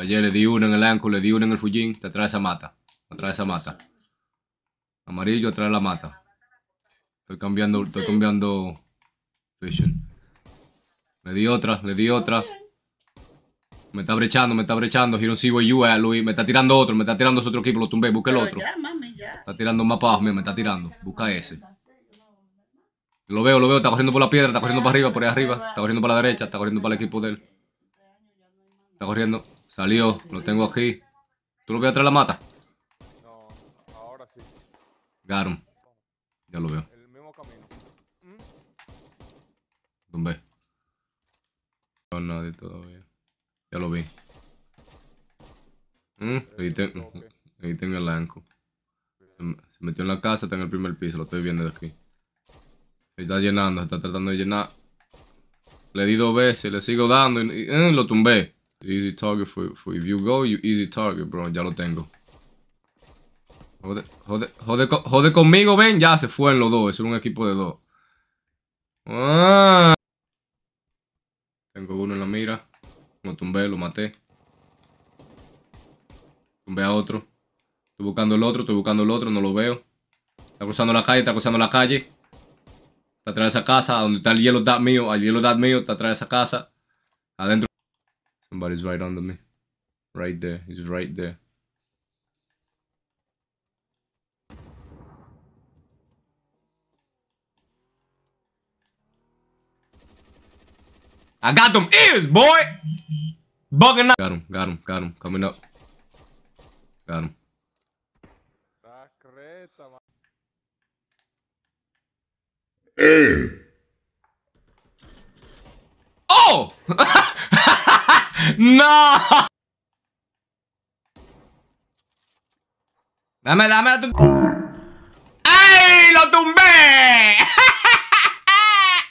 ayer le di uno en el anco, le di una en el fullín. Te trae esa mata. Atrás esa mata. Amarillo atrás la mata. Estoy cambiando, estoy cambiando Le di otra, le di otra. Me está brechando, me está brechando. Hiron you a eh, Luis. Me está tirando otro, me está tirando ese otro equipo. Lo tumbé, busca el otro. Está tirando más para me está tirando. Busca ese. Lo veo, lo veo. Está corriendo por la piedra, está corriendo para arriba, por ahí arriba. Está corriendo para la derecha, está corriendo para el equipo de él. Está corriendo. Salió, lo tengo aquí. ¿Tú lo ves atrás de la mata? No, ahora sí. Garum, Ya lo veo. El mismo camino. ¿Mm? ¿Dónde? No, nadie todavía. Ya lo vi. ¿Mm? Eh, ahí, tengo ahí tengo el anco. Se metió en la casa, está en el primer piso, lo estoy viendo de aquí. Se está llenando, se está tratando de llenar. Le di dos veces, le sigo dando y, eh, lo tumbé. Easy target for, if you go, you easy target, bro. Ya lo tengo. Jode, joder joder conmigo, ven. Ya se fueron los dos. Es un equipo de dos. Tengo uno en la mira. Lo tumbé, lo maté. Tumbé a otro. Estoy buscando el otro, estoy buscando el otro, no lo veo. Está cruzando la calle, está cruzando la calle. Está atrás de esa casa, donde está el hielo dad mío. El hielo dad mío está atrás de esa casa. Adentro. Somebody's right under me. Right there. He's right there. I got them ears, boy! Bugging out. Got him, got him, got him. Coming up. Got him. Hey! ¡No! Dame, dame a tu... ¡Ay! ¡Lo tumbé!